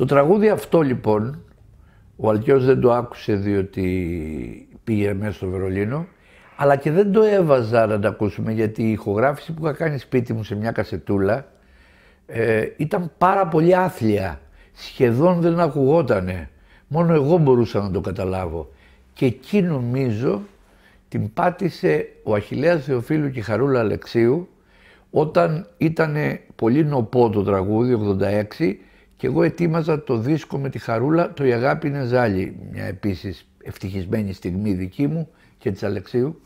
Το τραγούδι αυτό λοιπόν, ο Αλκιός δεν το άκουσε διότι πήγε μέσα στο Βερολίνο, αλλά και δεν το έβαζα να το ακούσουμε γιατί η ηχογράφηση που είχα κάνει σπίτι μου σε μια κασετούλα ε, ήταν πάρα πολύ άθλια. Σχεδόν δεν ακουγότανε. Μόνο εγώ μπορούσα να το καταλάβω. Και εκεί νομίζω την πάτησε ο Αχιλέας Θεοφίλου και η Χαρούλα Αλεξίου όταν ήταν πολύ νοπό το τραγούδι, 86, και εγώ ετοίμαζα το δίσκο με τη χαρούλα «Το η αγάπη είναι ζάλι», μια επίσης ευτυχισμένη στιγμή δική μου και της Αλεξίου.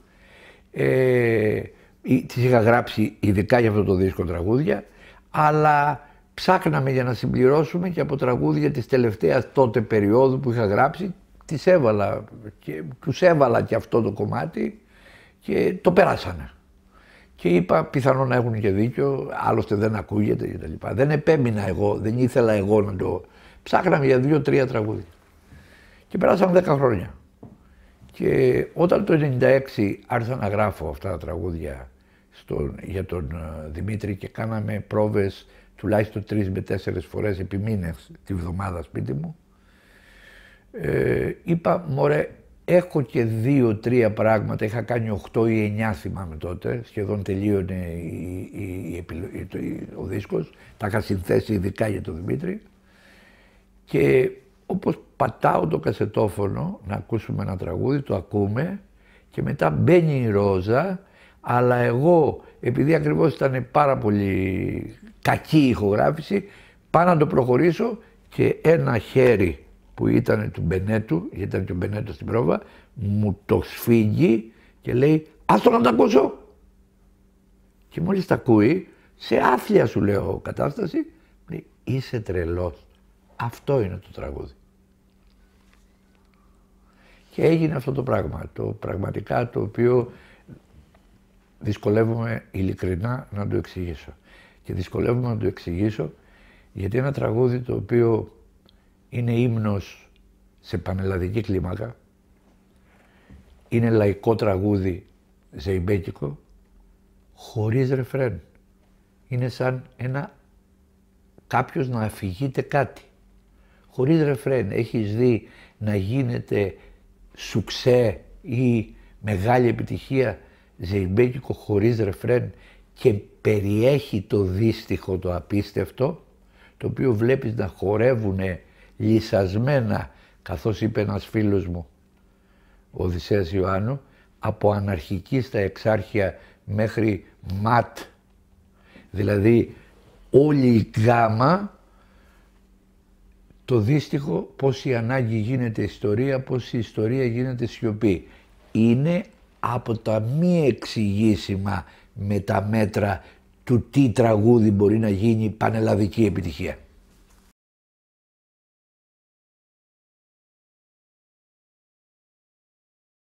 Ε, Της είχα γράψει ειδικά για αυτό το δίσκο τραγούδια, αλλά ψάχναμε για να συμπληρώσουμε και από τραγούδια της τελευταίας τότε περίοδου που είχα γράψει, τις έβαλα και τους έβαλα και αυτό το κομμάτι και το περάσανε. Και είπα πιθανόν να έχουν και δίκιο, άλλωστε δεν ακούγεται κτλ. Δεν επέμεινα εγώ, δεν ήθελα εγώ να το. Ψάχναμε για δύο-τρία τραγούδια. Και περάσαν δέκα χρόνια. Και όταν το 96 άρχισα να γράφω αυτά τα τραγούδια στον, για τον ε, Δημήτρη και κάναμε πρόβες τουλάχιστον τρεις με τέσσερις φορές επί μήνες τη βδομάδα σπίτι μου, ε, είπα, μωρέ, Έχω και δύο-τρία πράγματα. Είχα κάνει 8 ή εννιά θυμάμαι τότε. Σχεδόν τελείωνε η, η, ο δίσκος. Τα είχα συνθέσει ειδικά για τον Δημήτρη. Και όπως πατάω το κασετόφωνο να ακούσουμε ένα τραγούδι, το ακούμε και μετά μπαίνει η Ρόζα, αλλά εγώ, επειδή ακριβώς ήταν πάρα πολύ κακή η ηχογράφηση, πάω να το προχωρήσω και ένα χέρι που ήταν του Μπενέτου, ήταν και ο στην πρόβα, μου το σφίγγει και λέει «Άστο να το ακούσω». Και μόλις τα ακούει, σε άθλια σου λέω κατάσταση, λέει «Είσαι τρελός». Αυτό είναι το τραγούδι. Και έγινε αυτό το πράγμα, το πραγματικά το οποίο δυσκολεύομαι ειλικρινά να το εξηγήσω. Και δυσκολεύομαι να το εξηγήσω γιατί ένα τραγούδι το οποίο είναι ύμνος σε πανελλαδική κλίμακα, είναι λαϊκό τραγούδι ζεϊμπέκικο, χωρίς ρεφρέν. Είναι σαν ένα κάποιος να αφηγείται κάτι. Χωρίς ρεφρέν. Έχεις δει να γίνεται σουξέ ή μεγάλη επιτυχία ζεϊμπέκικο χωρίς ρεφρέν και περιέχει το δύστιχο, το απίστευτο, το οποίο βλέπεις να χορεύουνε λυσασμένα, καθώς είπε ένας φίλος μου, ο Οδυσσέας Ιωάννου, από αναρχική στα εξάρχεια μέχρι ματ. Δηλαδή όλη η γάμα, το δύστιχο πως η ανάγκη γίνεται ιστορία, πως η ιστορία γίνεται σιωπή. Είναι από τα μη εξηγήσιμα με τα μέτρα του τι τραγούδι μπορεί να γίνει πανελλαδική επιτυχία.